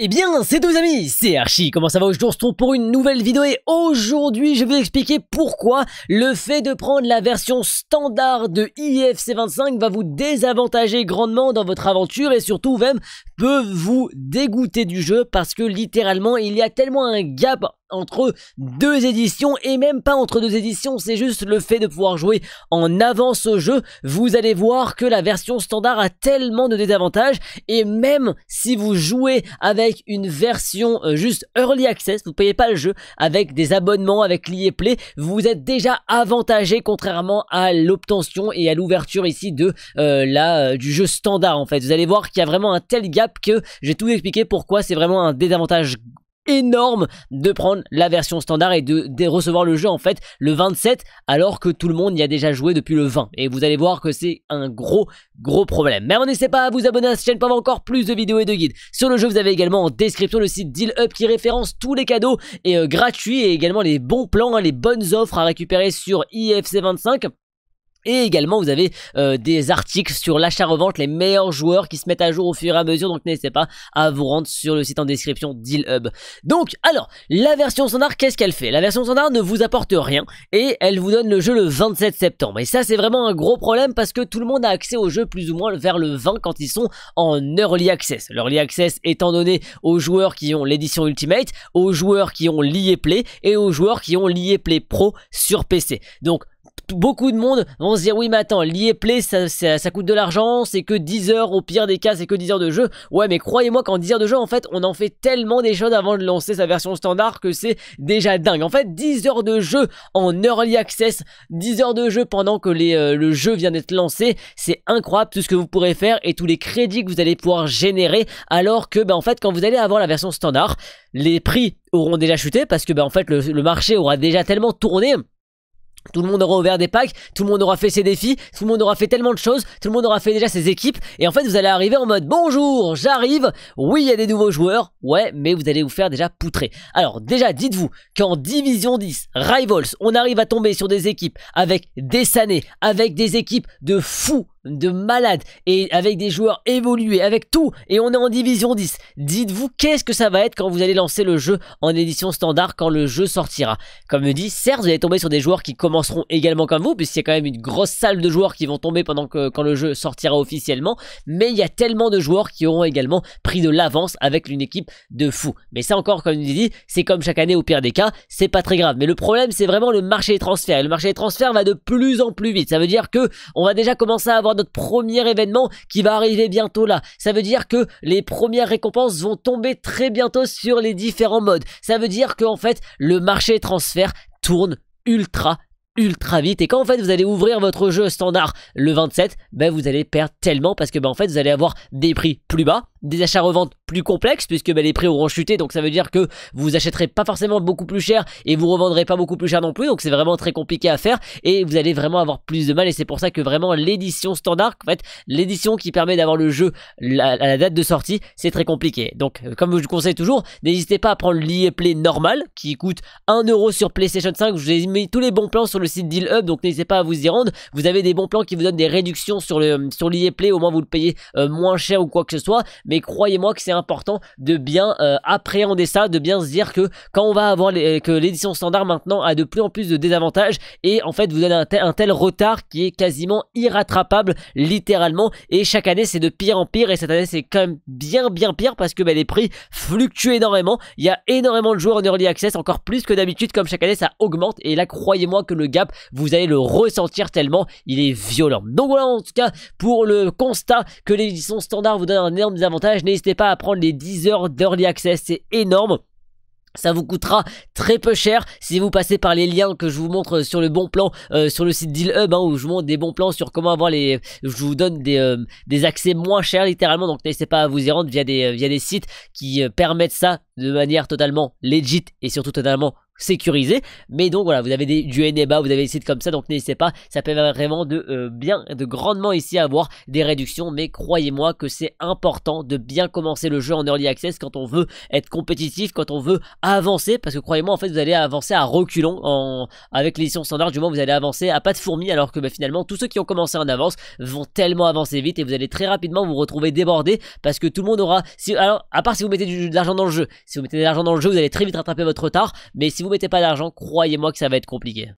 Eh bien, c'est les amis, c'est Archie, comment ça va Aujourd'hui, on se pour une nouvelle vidéo et aujourd'hui, je vais vous expliquer pourquoi le fait de prendre la version standard de IFC25 va vous désavantager grandement dans votre aventure et surtout même peut vous dégoûter du jeu parce que littéralement il y a tellement un gap entre deux éditions et même pas entre deux éditions, c'est juste le fait de pouvoir jouer en avance au jeu. Vous allez voir que la version standard a tellement de désavantages et même si vous jouez avec une version euh, juste early access, vous payez pas le jeu avec des abonnements, avec l'iplay Play, vous êtes déjà avantagé contrairement à l'obtention et à l'ouverture ici de euh, euh, du jeu standard en fait. Vous allez voir qu'il y a vraiment un tel gap que j'ai tout expliqué pourquoi c'est vraiment un désavantage énorme de prendre la version standard et de, recevoir le jeu en fait le 27 alors que tout le monde y a déjà joué depuis le 20 et vous allez voir que c'est un gros gros problème mais n'hésitez pas à vous abonner à cette chaîne pour avoir encore plus de vidéos et de guides sur le jeu vous avez également en description le site Deal qui référence tous les cadeaux et euh, gratuits et également les bons plans hein, les bonnes offres à récupérer sur IFC25 et également, vous avez euh, des articles sur l'achat-revente, les meilleurs joueurs qui se mettent à jour au fur et à mesure. Donc n'hésitez pas à vous rendre sur le site en description Deal Hub. Donc, alors, la version standard, qu'est-ce qu'elle fait La version standard ne vous apporte rien et elle vous donne le jeu le 27 septembre. Et ça, c'est vraiment un gros problème parce que tout le monde a accès au jeu plus ou moins vers le 20 quand ils sont en early access. L'early access étant donné aux joueurs qui ont l'édition Ultimate, aux joueurs qui ont l'IE Play et aux joueurs qui ont l'IE Play Pro sur PC. Donc, beaucoup de monde vont se dire oui mais attends play ça, ça, coûte de l'argent c'est que 10 heures au pire des cas c'est que 10 heures de jeu ouais mais croyez-moi qu'en 10 heures de jeu en fait on en fait tellement des choses avant de lancer sa version standard que c'est déjà dingue en fait 10 heures de jeu en early access 10 heures de jeu pendant que euh, le jeu vient d'être lancé c'est incroyable tout ce que vous pourrez faire et tous les crédits que vous allez pouvoir générer alors que ben en fait quand vous allez avoir la version standard les prix auront déjà chuté parce que ben en fait le marché aura déjà tellement tourné tout le monde aura ouvert des packs, tout le monde aura fait ses défis, tout le monde aura fait tellement de choses, tout le monde aura fait déjà ses équipes, et en fait vous allez arriver en mode bonjour, j'arrive, oui il y a des nouveaux joueurs, ouais, mais vous allez vous faire déjà poutrer. Alors déjà dites-vous qu'en Division 10, Rivals, on arrive à tomber sur des équipes avec des sanés avec des équipes de fous de malade et avec des joueurs évolués, avec tout et on est en division 10. Dites-vous qu'est-ce que ça va être quand vous allez lancer le jeu en édition standard quand le jeu sortira. Comme le dit, certes, vous allez tomber sur des joueurs qui commenceront également comme vous puisqu'il y a quand même une grosse salle de joueurs qui vont tomber pendant que quand le jeu sortira officiellement, mais il y a tellement de joueurs qui auront également pris de l'avance avec une équipe de fou Mais ça encore comme je dit, c'est comme chaque année au pire des cas, c'est pas très grave. Mais le problème, c'est vraiment le marché des transferts. Et le marché des transferts va de plus en plus vite. Ça veut dire que on va déjà commencer à avoir notre premier événement qui va arriver bientôt là. Ça veut dire que les premières récompenses vont tomber très bientôt sur les différents modes. Ça veut dire qu'en fait, le marché transfert tourne ultra ultra vite et quand en fait vous allez ouvrir votre jeu standard le 27 ben vous allez perdre tellement parce que ben en fait vous allez avoir des prix plus bas des achats reventes du complexe puisque bah, les prix auront chuté donc ça veut dire que vous achèterez pas forcément beaucoup plus cher et vous revendrez pas beaucoup plus cher non plus donc c'est vraiment très compliqué à faire et vous allez vraiment avoir plus de mal et c'est pour ça que vraiment l'édition standard en fait l'édition qui permet d'avoir le jeu à la date de sortie c'est très compliqué donc euh, comme je vous conseille toujours n'hésitez pas à prendre l'IA Play normal qui coûte 1 euro sur PlayStation 5 je vous ai mis tous les bons plans sur le site Deal Hub donc n'hésitez pas à vous y rendre vous avez des bons plans qui vous donnent des réductions sur le sur Play au moins vous le payez euh, moins cher ou quoi que ce soit mais croyez-moi que c'est un important de bien euh, appréhender ça, de bien se dire que quand on va avoir les, euh, que l'édition standard maintenant a de plus en plus de désavantages et en fait vous avez un, tel, retard qui est quasiment irrattrapable littéralement et chaque année c'est de pire en pire et cette année c'est quand même bien bien pire parce que bah, les prix fluctuent énormément, il y a énormément de joueurs en early access encore plus que d'habitude comme chaque année ça augmente et là croyez-moi que le gap vous allez le ressentir tellement il est violent. Donc voilà en tout cas pour le constat que l'édition standard vous donne un énorme désavantage, n'hésitez pas à prendre les 10 heures d'early access, c'est énorme. Ça vous coûtera très peu cher si vous passez par les liens que je vous montre sur le bon plan euh, sur le site Deal Hub hein, où je montre des bons plans sur comment avoir les. Je vous donne des, euh, des accès moins chers littéralement donc n'hésitez pas à vous y rendre via des euh, via des sites qui permettent ça de manière totalement legit et surtout totalement sécurisée. Mais donc voilà, vous avez des, du NEBA, vous avez des sites comme ça, donc n'hésitez pas, ça permet vraiment de euh, bien, de grandement ici avoir des réductions. Mais croyez-moi que c'est important de bien commencer le jeu en early access quand on veut être compétitif, quand on veut avancer, parce que croyez-moi en fait vous allez avancer à reculons en, avec l'édition standard, du moins vous allez avancer à pas de fourmis alors que bah, finalement tous ceux qui ont commencé en avance vont tellement avancer vite et vous allez très rapidement vous retrouver débordé parce que tout le monde aura, alors à part si vous mettez de l'argent dans le jeu, si vous mettez de l'argent dans le jeu, vous allez très vite rattraper votre retard. Mais si vous mettez pas d'argent, croyez-moi que ça va être compliqué.